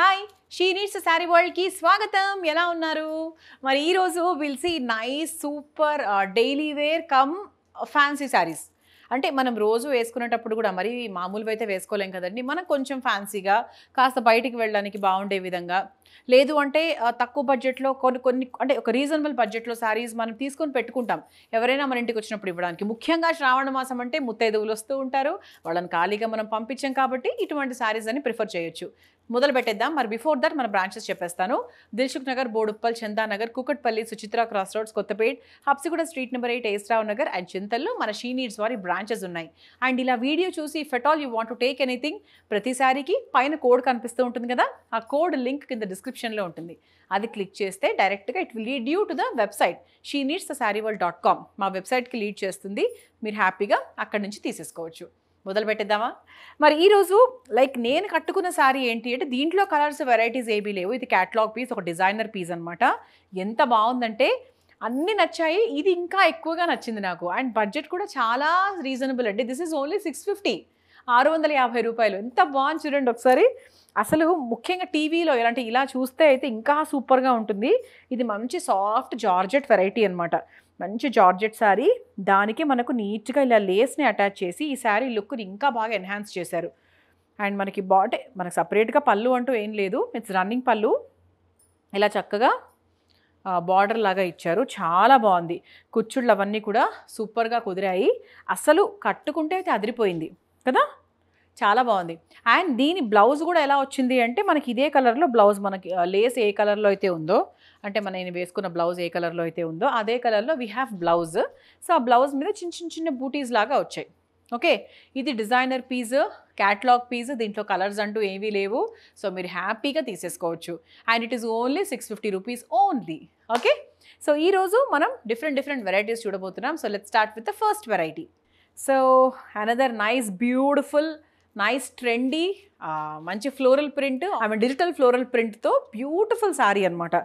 Hi she sari వరల్డ్కి స్వాగతం ఎలా ఉన్నారు మరి ఈరోజు will see nice super daily wear come fancy saris అంటే మనం రోజు వేసుకునేటప్పుడు కూడా మరి మామూలుగా అయితే వేసుకోలేం కదండి మనం కొంచెం ఫ్యాన్సీగా కాస్త బయటికి వెళ్ళడానికి బాగుండే విధంగా లేదు అంటే తక్కువ బడ్జెట్లో కొన్ని కొన్ని అంటే ఒక రీజనబుల్ బడ్జెట్లో శారీస్ మనం తీసుకొని పెట్టుకుంటాం ఎవరైనా మన ఇంటికి వచ్చినప్పుడు ఇవ్వడానికి ముఖ్యంగా శ్రావణ మాసం అంటే ముత్తైదువులు వస్తూ ఉంటారు వాళ్ళని ఖాళీగా మనం పంపించాం కాబట్టి ఇటువంటి శారీస్ అని ప్రిఫర్ చేయొచ్చు మొదలు పెట్టేద్దాం మరి బిఫోర్ దట్ మన బ్రాంచెస్ చెప్పేస్తాను Dilsukhnagar Boduppal Chandanagar Kukatpally Suchitra cross roads Kothapet Habsiguda street number eight ఏస్రావ్ నగర్ అండ్ చింతల్లో మన షీనీడ్స్ నీడ్స్ వారి బ్రాంచెస్ ఉన్నాయి అండ్ ఇలా వీడియో చూసి if at all you want to take anything ప్రతిసారికి పైన కోడ్ కనిపిస్తూ ఉంటుంది కదా ఆ కోడ్ లింక్ కింద డిస్క్రిప్ డిస్క్రిప్షన్లో ఉంటుంది అది క్లిక్ చేస్తే డైరెక్ట్గా it will lead you to the website she needs the sari world dot com మా వెబ్సైట్కి లీడ్ చేస్తుంది మీరు హ్యాపీగా అక్కడి నుంచి తీసేసుకోవచ్చు మొదలు పెట్టేద్దామా మరి ఈరోజు లైక్ నేను కట్టుకున్న శారీ ఏంటి అంటే దీంట్లో కలర్స్ వెరైటీస్ ఏమీ లేవు ఇది క్యాట్లాగ్ పీస్ ఒక డిజైనర్ పీస్ అనమాట ఎంత బాగుందంటే అన్నీ నచ్చాయి ఇది ఇంకా ఎక్కువగా నచ్చింది నాకు అండ్ బడ్జెట్ కూడా చాలా రీజనబుల్ అండి this is only six fifty ఆరు వందల యాభై రూపాయలు ఎంత బాగుంది చూడండి ఒకసారి అసలు ముఖ్యంగా టీవీలో ఇలాంటి ఇలా చూస్తే అయితే ఇంకా సూపర్గా ఉంటుంది ఇది మంచి సాఫ్ట్ జార్జెట్ వెరైటీ అనమాట మంచి జార్జెట్ శారీ దానికి మనకు నీట్గా ఇలా లేస్ని అటాచ్ చేసి ఈ శారీ లుక్ని ఇంకా బాగా ఎన్హాన్స్ చేశారు అండ్ మనకి బాటే మనకు సపరేట్గా పళ్ళు అంటూ ఏం లేదు ఇట్స్ రన్నింగ్ పళ్ళు ఇలా చక్కగా బార్డర్ లాగా ఇచ్చారు చాలా బాగుంది కుచ్చుళ్ళు అవన్నీ కూడా సూపర్గా కుదిరాయి అసలు కట్టుకుంటే అయితే అదిరిపోయింది కదా చాలా బాగుంది అండ్ దీని బ్లౌజ్ కూడా ఎలా వచ్చింది అంటే మనకి ఇదే కలర్లో బ్లౌజ్ మనకి లేస్ ఏ కలర్లో అయితే ఉందో అంటే మన నేను వేసుకున్న బ్లౌజ్ ఏ కలర్లో అయితే ఉందో అదే కలర్లో వీ హ్యావ్ బ్లౌజ్ సో ఆ బ్లౌజ్ మీద చిన్న చిన్న చిన్న బూటీస్ లాగా వచ్చాయి ఓకే ఇది డిజైనర్ పీస్ క్యాట్లాగ్ పీస్ దీంట్లో కలర్స్ అంటూ ఏమీ లేవు సో మీరు హ్యాపీగా తీసేసుకోవచ్చు and it is only six fifty rupees only okay so ఈరోజు మనం డిఫరెంట్ డిఫరెంట్ వెరైటీస్ చూడబోతున్నాం so let start with the first variety so another nice beautiful nice trendy మంచి ఫ్లోరల్ ప్రింట్ ఆమె డిజిటల్ ఫ్లోరల్ ప్రింట్తో beautiful sari అనమాట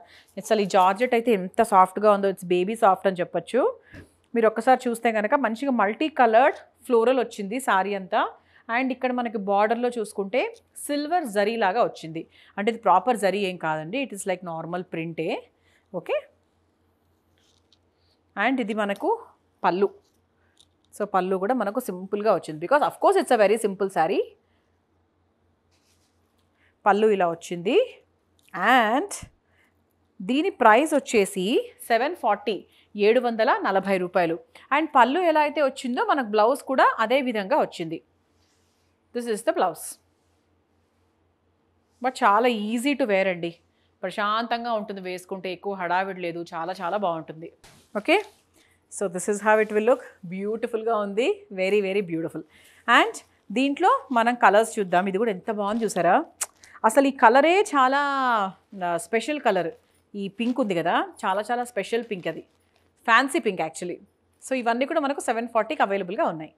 అసలు ఈ georgette అయితే ఎంత సాఫ్ట్గా ఉందో ఇట్స్ బేబీ సాఫ్ట్ అని చెప్పొచ్చు మీరు ఒక్కసారి చూస్తే కనుక మంచిగా మల్టీ కలర్డ్ ఫ్లోరల్ వచ్చింది శారీ అంతా అండ్ ఇక్కడ మనకి బార్డర్లో చూసుకుంటే సిల్వర్ జరీ లాగా వచ్చింది అంటే ఇది ప్రాపర్ జరీ ఏం కాదండి ఇట్ ఈస్ లైక్ నార్మల్ ప్రింటే ఓకే అండ్ ఇది మనకు పళ్ళు సో పళ్ళు కూడా మనకు సింపుల్గా వచ్చింది because of course it's a very simple sari pallu ఇలా వచ్చింది అండ్ దీని ప్రైస్ వచ్చేసి సెవెన్ ఫార్టీ ఏడు వందల నలభై రూపాయలు అండ్ పళ్ళు ఎలా అయితే వచ్చిందో మనకు బ్లౌజ్ కూడా అదే విధంగా వచ్చింది this is the blouse but చాలా ఈజీ టు వేర్ అండి ప్రశాంతంగా ఉంటుంది వేసుకుంటే ఎక్కువ హడావిడి లేదు చాలా చాలా బాగుంటుంది okay so this is have it will look బ్యూటిఫుల్గా ఉంది వెరీ వెరీ బ్యూటిఫుల్ అండ్ దీంట్లో మనం కలర్స్ చూద్దాం ఇది కూడా ఎంత బాగుంది చూసారా అసలు ఈ కలరే చాలా స్పెషల్ కలర్ ఈ పింక్ ఉంది కదా చాలా చాలా స్పెషల్ పింక్ అది ఫ్యాన్సీ పింక్ యాక్చువల్లీ సో ఇవన్నీ కూడా మనకు సెవెన్ ఫార్టీకి అవైలబుల్గా ఉన్నాయి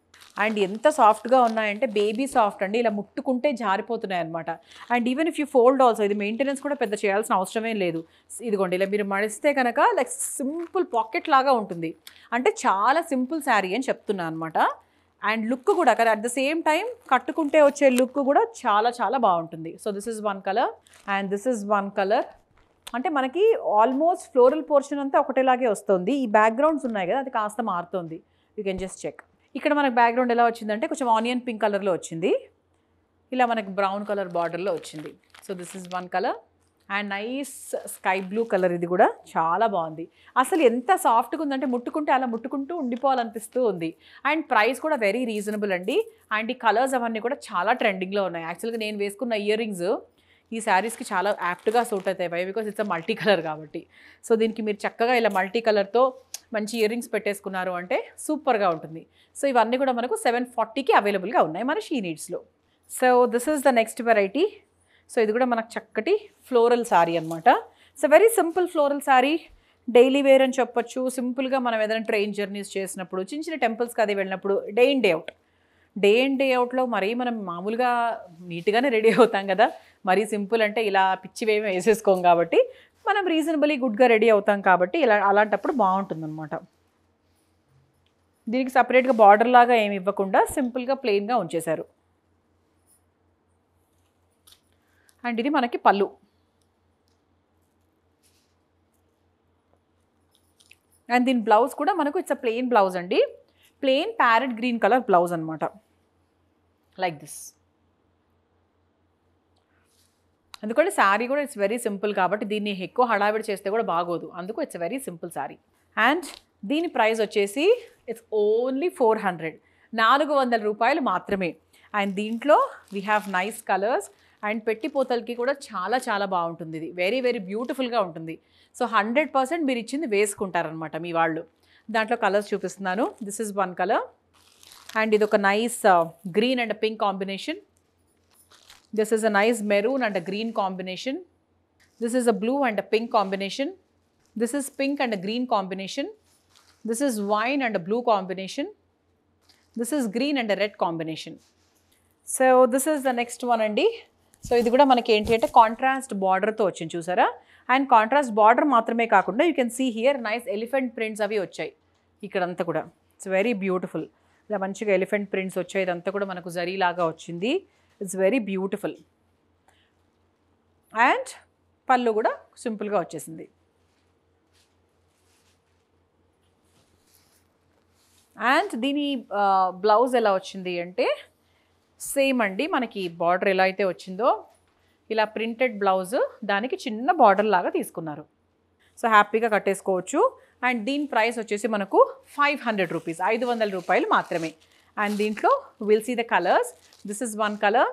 అండ్ ఎంత సాఫ్ట్గా ఉన్నాయంటే బేబీ సాఫ్ట్ అండి ఇలా ముట్టుకుంటే జారిపోతున్నాయి అనమాట and even if you fold also ఇది మెయింటెనెన్స్ కూడా పెద్ద చేయాల్సిన అవసరమే లేదు ఇదిగోండి ఇలా మీరు మడిస్తే కనుక లైక్ సింపుల్ పాకెట్ లాగా ఉంటుంది అంటే చాలా సింపుల్ శారీ అని చెప్తున్నాను అనమాట అండ్ లుక్ కూడా కదా అట్ ద సేమ్ టైం కట్టుకుంటే వచ్చే లుక్ కూడా చాలా చాలా బాగుంటుంది so this is one colour and this is one colour అంటే మనకి ఆల్మోస్ట్ ఫ్లోరల్ పోర్షన్ అంతా ఒకటేలాగే వస్తుంది ఈ బ్యాక్గ్రౌండ్స్ ఉన్నాయి కదా అది కాస్త మారుతుంది యూ కెన్ జస్ట్ చెక్ ఇక్కడ మనకు బ్యాక్గ్రౌండ్ ఎలా వచ్చిందంటే కొంచెం ఆనియన్ పింక్ కలర్లో వచ్చింది ఇలా మనకు బ్రౌన్ కలర్ బార్డర్లో వచ్చింది so this is one colour and nice sky blue colour ఇది కూడా చాలా బాగుంది అసలు ఎంత సాఫ్ట్గా ఉందంటే ముట్టుకుంటే అలా ముట్టుకుంటూ ఉండిపోవాలనిపిస్తూ ఉంది అండ్ ప్రైస్ కూడా వెరీ రీజనబుల్ అండి అండ్ ఈ కలర్స్ అవన్నీ కూడా చాలా ట్రెండింగ్లో ఉన్నాయి యాక్చువల్గా నేను వేసుకున్న ఇయర్ రింగ్స్ ఈ శారీస్కి చాలా యాప్ట్గా సూట్ అవుతాయి by because it's a multi colour కాబట్టి సో దీనికి మీరు చక్కగా ఇలా మల్టీ కలర్తో మంచి ఇయర్ రింగ్స్ పెట్టేసుకున్నారు అంటే సూపర్గా ఉంటుంది సో ఇవన్నీ కూడా మనకు సెవెన్ ఫార్టీకి అవైలబుల్గా ఉన్నాయి మన షీ నీడ్స్లో so this is the next variety so ఇది కూడా మనకు చక్కటి ఫ్లోరల్ శారీ అనమాట so very simple floral sari daily wear అని చెప్పొచ్చు సింపుల్గా మనం ఏదైనా ట్రైన్ జర్నీస్ చేసినప్పుడు చిన్న చిన్న టెంపుల్స్కి అది వెళ్ళినప్పుడు day in day out day and day అవుట్లో మరీ మనం మామూలుగా నీట్గానే రెడీ అవుతాం కదా మరీ సింపుల్ అంటే ఇలా పిచ్చివేమి వేసేసుకోం కాబట్టి మనం రీజనబులీ గుడ్గా రెడీ అవుతాం కాబట్టి ఇలా అలాంటప్పుడు అనమాట దీనికి సపరేట్గా బార్డర్ లాగా ఏమి ఇవ్వకుండా సింపుల్గా ప్లెయిన్గా ఉంచేశారు అండ్ ఇది మనకి పళ్ళు అండ్ దీని బ్లౌజ్ కూడా మనకు ఇట్స్ అ ప్లెయిన్ బ్లౌజ్ అండి plain parrot green colour blouse అనమాట లైక్ దిస్ ఎందుకంటే శారీ కూడా ఇట్స్ వెరీ సింపుల్ కాబట్టి దీన్ని ఎక్కువ హడావిడి చేస్తే కూడా బాగోదు అందుకు it's very simple sari and దీని ప్రైస్ వచ్చేసి ఇట్స్ ఓన్లీ ఫోర్ హండ్రెడ్ నాలుగు వందల రూపాయలు మాత్రమే అండ్ దీంట్లో we have nice colours and పెట్టి పోతలకి కూడా చాలా చాలా బాగుంటుంది ఇది వెరీ వెరీ బ్యూటిఫుల్గా ఉంటుంది సో హండ్రెడ్ పర్సెంట్ మీరు ఇచ్చింది వేసుకుంటారనమాట మీ వాళ్ళు దాంట్లో కలర్స్ చూపిస్తున్నాను this is one colour and ఇది ఒక nice green and pink combination this is a nice maroon and green combination this is a blue and pink combination this is pink and green combination this is wine and blue combination this is green and red combination so this is the next one అండి so ఇది కూడా మనకి ఏంటి అంటే contrast బార్డర్తో వచ్చింది చూసారా and contrast border మాత్రమే కాకుండా you can see here nice elephant prints అవి వచ్చాయి ఇక్కడంతా కూడా ఇట్స్ వెరీ బ్యూటిఫుల్ ఇలా మంచిగా ఎలిఫెంట్ ప్రింట్స్ వచ్చాయి ఇదంతా కూడా మనకు జరీలాగా వచ్చింది ఇట్స్ వెరీ బ్యూటిఫుల్ అండ్ పళ్ళు కూడా సింపుల్గా వచ్చేసింది అండ్ దీని బ్లౌజ్ ఎలా వచ్చింది అంటే సేమ్ అండి మనకి బార్డర్ ఎలా అయితే వచ్చిందో ఇలా ప్రింటెడ్ బ్లౌజ్ దానికి చిన్న బార్డర్ లాగా తీసుకున్నారు సో హ్యాపీగా కట్టేసుకోవచ్చు అండ్ దీని ప్రైస్ వచ్చేసి మనకు ఫైవ్ హండ్రెడ్ రూపీస్ ఐదు వందల రూపాయలు మాత్రమే అండ్ దీంట్లో will see the colours this is one colour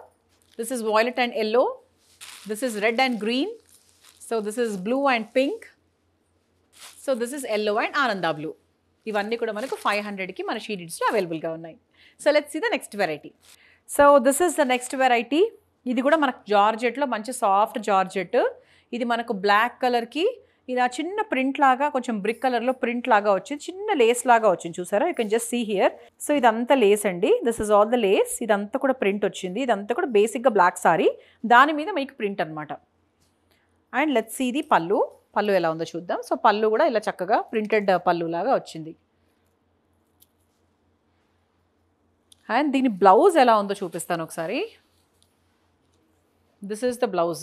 this is violet and yellow this is red and green so this is blue and pink so this is yellow and ఆనందా blue ఇవన్నీ కూడా మనకు five హండ్రెడ్కి మన షీడిడ్స్లో అవైలబుల్గా ఉన్నాయి so let's see the next variety so this is the next variety ఇది కూడా మనకు జార్జెట్లో మంచి సాఫ్ట్ జార్జెట్ ఇది మనకు బ్లాక్ కలర్కి ఇలా చిన్న ప్రింట్ లాగా కొంచెం బ్రిక్ కలర్లో ప్రింట్ లాగా వచ్చింది చిన్న లేస్ లాగా వచ్చింది చూసారా you can just see here so ఇదంతా లేస్ అండి this is all the lace ఇదంతా కూడా ప్రింట్ వచ్చింది ఇదంతా కూడా బేసిక్గా బ్లాక్ సారీ దాని మీద మీకు ప్రింట్ అనమాట అండ్ లెట్స్ సీ ది పళ్ళు పళ్ళు ఎలా ఉందో చూద్దాం సో పళ్ళు కూడా ఇలా చక్కగా ప్రింటెడ్ పళ్ళు లాగా వచ్చింది అండ్ దీని బ్లౌజ్ ఎలా ఉందో చూపిస్తాను ఒకసారి this is the blouse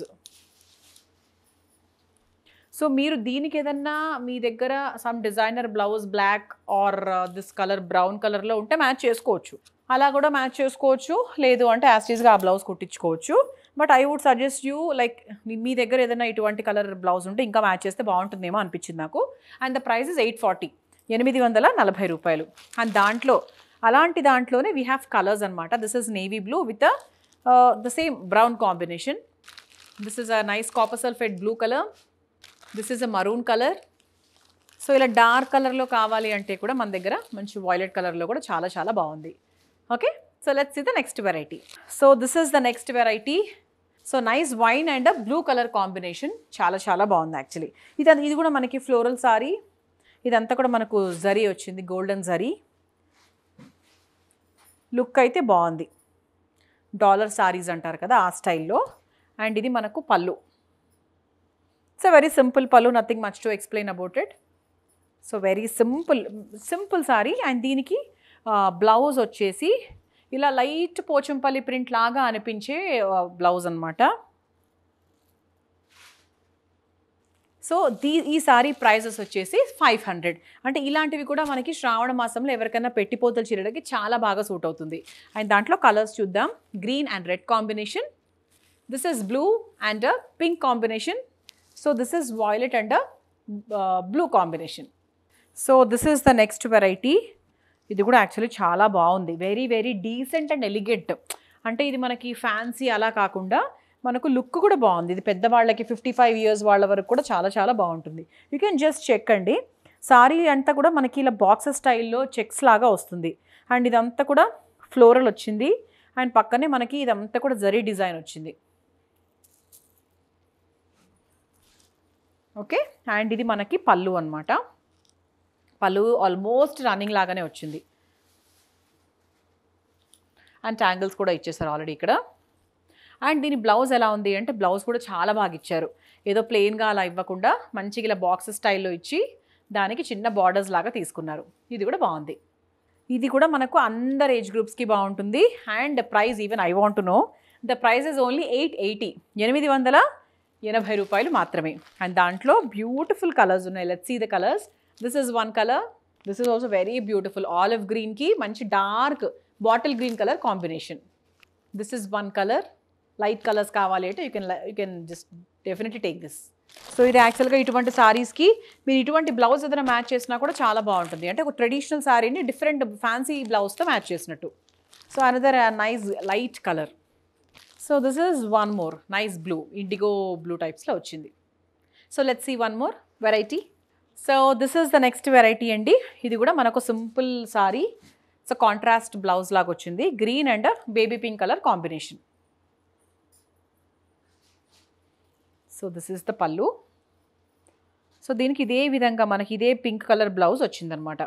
so మీరు దీనికి ఏదన్నా మీ దగ్గర some designer blouse black or this colour brown కలర్లో ఉంటే మ్యాచ్ చేసుకోవచ్చు అలా కూడా మ్యాచ్ చేసుకోవచ్చు లేదు అంటే యాస్టీస్గా ఆ బ్లౌజ్ కుట్టించుకోవచ్చు but I would suggest you like మీ దగ్గర ఏదైనా ఇటువంటి కలర్ బ్లౌజ్ ఉంటే ఇంకా మ్యాచ్ చేస్తే బాగుంటుందేమో అనిపించింది నాకు and the price is eight forty ఎనిమిది వందల నలభై రూపాయలు అండ్ దాంట్లో అలాంటి దాంట్లోనే వీ హ్యావ్ కలర్స్ అనమాట this is navy blue with the same brown combination this is a nice copper sulphate blue colour this is a maroon colour so ఇలా dark కలర్లో కావాలి అంటే కూడా మన దగ్గర మంచి వాయిలెట్ కలర్లో కూడా చాలా చాలా బాగుంది okay so let's see the next variety so this is the next variety so nice wine and blue colour combination చాలా చాలా బాగుంది యాక్చువల్లీ ఇది ఇది కూడా మనకి ఫ్లోరల్ సారీ ఇదంతా కూడా మనకు జరీ వచ్చింది గోల్డెన్ జరీ లుక్ అయితే బాగుంది డాలర్ సారీస్ అంటారు కదా ఆ స్టైల్లో అండ్ ఇది మనకు pallu it's a very simple pallu nothing much to explain about it so very simple simple sari and దీనికి బ్లౌజ్ వచ్చేసి ఇలా లైట్ పోచంపల్లి ప్రింట్ లాగా అనిపించే బ్లౌజ్ అనమాట సో దీ ఈ సారీ ప్రైజెస్ వచ్చేసి ఫైవ్ హండ్రెడ్ అంటే ఇలాంటివి కూడా మనకి శ్రావణ మాసంలో ఎవరికైనా పెట్టిపోతల చీరడానికి చాలా బాగా సూట్ అవుతుంది అండ్ దాంట్లో కలర్స్ చూద్దాం green and red combination this is blue and pink combination So this is violet and a uh, blue combination. So this is the next variety. ఇది కూడా యాక్చువల్లీ చాలా బాగుంది very very decent and elegant అంటే ఇది మనకి fancy అలా కాకుండా మనకు లుక్ కూడా బాగుంది ఇది పెద్దవాళ్ళకి ఫిఫ్టీ ఫైవ్ ఇయర్స్ వాళ్ళ వరకు కూడా చాలా చాలా బాగుంటుంది యూ కెన్ జస్ట్ చెక్ అండి సారీ అంతా కూడా మనకి ఇలా బాక్సెస్ స్టైల్లో చెక్స్ లాగా వస్తుంది అండ్ ఇదంతా కూడా ఫ్లోరల్ వచ్చింది అండ్ పక్కనే మనకి ఇదంతా కూడా జరీ డిజైన్ వచ్చింది ఓకే అండ్ ఇది మనకి పళ్ళు అనమాట పళ్ళు ఆల్మోస్ట్ రన్నింగ్ లాగానే వచ్చింది అండ్ ట్యాంగిల్స్ కూడా ఇచ్చేసారు ఆల్రెడీ ఇక్కడ అండ్ దీని బ్లౌజ్ ఎలా ఉంది అంటే బ్లౌజ్ కూడా చాలా బాగా ఇచ్చారు ఏదో ప్లెయిన్గా అలా ఇవ్వకుండా మంచిగా ఇలా బాక్స్ స్టైల్లో ఇచ్చి దానికి చిన్న బార్డర్స్ లాగా తీసుకున్నారు ఇది కూడా బాగుంది ఇది కూడా మనకు అందరు ఏజ్ గ్రూప్స్కి బాగుంటుంది and price even I want know the price is only eight eighty ఎనిమిది వందల ఎనభై రూపాయలు మాత్రమే అండ్ దాంట్లో బ్యూటిఫుల్ కలర్స్ ఉన్నాయి let see the colours this is one colour this is also very beautiful olive గ్రీన్కి మంచి dark bottle green colour combination this is one colour light colours కావాలి అంటే you can you can just definitely take this so ఇది యాక్చువల్గా ఇటువంటి శారీస్కి మీరు ఇటువంటి బ్లౌజ్ ఏదైనా మ్యాచ్ చేసినా కూడా చాలా బాగుంటుంది అంటే ఒక ట్రెడిషనల్ సారీని డిఫరెంట్ ఫ్యాన్సీ బ్లౌజ్తో మ్యాచ్ చేసినట్టు so another nice light colour so this is one more nice blue indigo blue టైప్స్లో వచ్చింది so let see one more variety so this is the next variety అండి ఇది కూడా మనకు simple sari so contrast blouse లాగా వచ్చింది green and baby pink colour combination so this is the pallu so దీనికి ఇదే విధంగా మనకి ఇదే పింక్ కలర్ బ్లౌజ్ వచ్చిందనమాట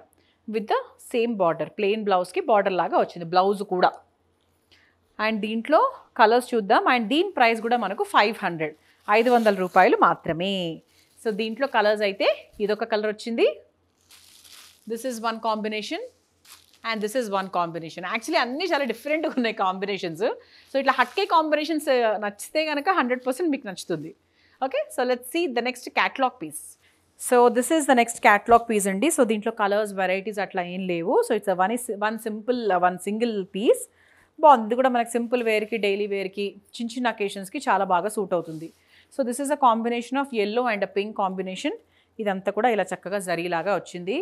with the same border plain బ్లౌజ్కి బార్డర్ లాగా వచ్చింది బ్లౌజ్ కూడా అండ్ దీంట్లో కలర్స్ చూద్దాం అండ్ దీని ప్రైస్ కూడా మనకు ఫైవ్ హండ్రెడ్ ఐదు వందల రూపాయలు మాత్రమే సో దీంట్లో కలర్స్ అయితే ఇదొక కలర్ వచ్చింది this is one combination and this is one combination actually అన్నీ చాలా డిఫరెంట్గా ఉన్నాయి కాంబినేషన్స్ సో ఇట్లా హట్కే కాంబినేషన్స్ uh, నచ్చితే కనుక హండ్రెడ్ పర్సెంట్ మీకు నచ్చుతుంది okay so let see the next catalogue piece so this is the next catalogue piece అండి సో దీంట్లో కలర్స్ వెరైటీస్ అట్లా ఏం లేవు so it's one one simple one single piece బాగుంది ఇది కూడా మనకి సింపుల్ వేర్కి డైలీ వేర్కి చిన్న చిన్న అకేషన్స్కి చాలా బాగా సూట్ అవుతుంది so this is a combination of yellow and pink combination ఇదంతా కూడా ఇలా చక్కగా జరిగేలాగా వచ్చింది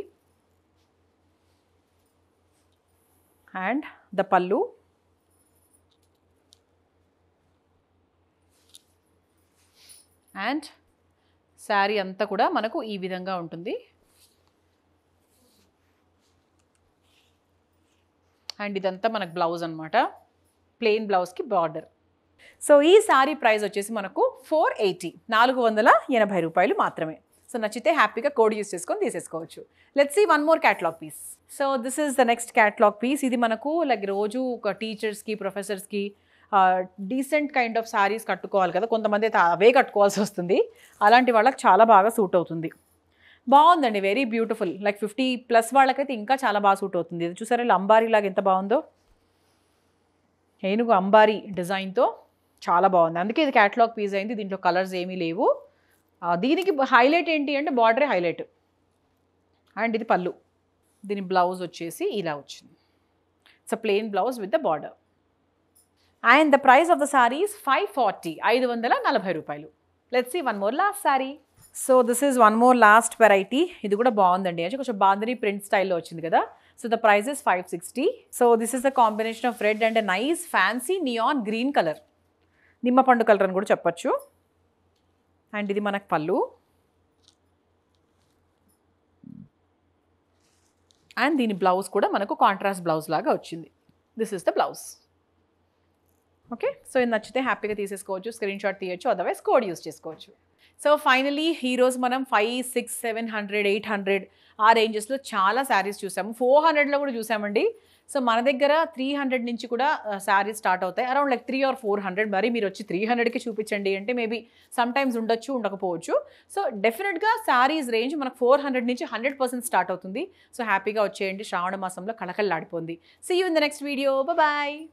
and the pallu and sari అంతా కూడా మనకు ఈ విధంగా ఉంటుంది అండ్ ఇదంతా మనకు బ్లౌజ్ అనమాట ప్లెయిన్ బ్లౌజ్కి బార్డర్ సో ఈ సారీ ప్రైస్ వచ్చేసి మనకు ఫోర్ ఎయిటీ నాలుగు వందల ఎనభై రూపాయలు మాత్రమే సో నచ్చితే హ్యాపీగా కోడ్ యూస్ చేసుకొని తీసేసుకోవచ్చు let's see one more catalogue piece so this is the next catalogue piece ఇది మనకు లైక్ రోజు ఒక టీచర్స్కి ప్రొఫెసర్స్కి డీసెంట్ కైండ్ ఆఫ్ శారీస్ కట్టుకోవాలి కదా కొంతమంది అయితే అవే కట్టుకోవాల్సి వస్తుంది అలాంటి వాళ్ళకి చాలా బాగా సూట్ అవుతుంది బాగుందండి very beautiful like fifty plus వాళ్ళకైతే ఇంకా చాలా బాగా సూట్ అవుతుంది ఇది చూసారా అంబారీ లాగా ఎంత బాగుందో ఏనుగు అంబారీ డిజైన్తో చాలా బాగుంది అందుకే ఇది క్యాటలాగ్ పీస్ అయింది దీంట్లో కలర్స్ ఏమీ లేవు దీనికి హైలైట్ ఏంటి అంటే బార్డరే హైలైట్ అండ్ ఇది పళ్ళు దీని బ్లౌజ్ వచ్చేసి ఇలా వచ్చింది it's a plain blouse with the border and the price of the saris five forty ఐదు వందల నలభై రూపాయలు let see one more last sari so this is one more last variety ఇది కూడా బాగుందండి అంటే కొంచెం బాందరి ప్రింట్ స్టైల్లో వచ్చింది కదా so the price is five sixty so this is the combination of red and nice fancy neon green colour నిమ్మ పండు కలర్ అని కూడా చెప్పచ్చు అండ్ ఇది మనకు పళ్ళు అండ్ దీని బ్లౌజ్ కూడా మనకు కాంట్రాస్ట్ బ్లౌజ్ లాగా వచ్చింది this is the blouse okay so ఇది నచ్చితే హ్యాపీగా తీసేసుకోవచ్చు స్క్రీన్ షాట్ తీయచ్చు అదర్వైజ్ కోడ్ యూస్ చేసుకోవచ్చు సో ఫైనలీ హీరోస్ మనం five six seven hundred eight hundred ఆ రేంజెస్లో చాలా శారీస్ చూసాము ఫోర్ హండ్రెడ్లో కూడా చూసామండి సో మన దగ్గర త్రీ హండ్రెడ్ నుంచి కూడా శారీస్ స్టార్ట్ అవుతాయి around like three or four hundred మరి మీరు వచ్చి త్రీ హండ్రెడ్కి చూపించండి అంటే మేబీ సమ్ టైమ్స్ ఉండొచ్చు ఉండకపోవచ్చు సో డెఫినెట్గా శారీస్ రేంజ్ మనకు ఫోర్ హండ్రెడ్ నుంచి హండ్రెడ్ పర్సెంట్ స్టార్ట్ అవుతుంది సో హ్యాపీగా వచ్చేయండి శ్రావణ మాసంలో కళకళలాడిపోంది see you in the next video bye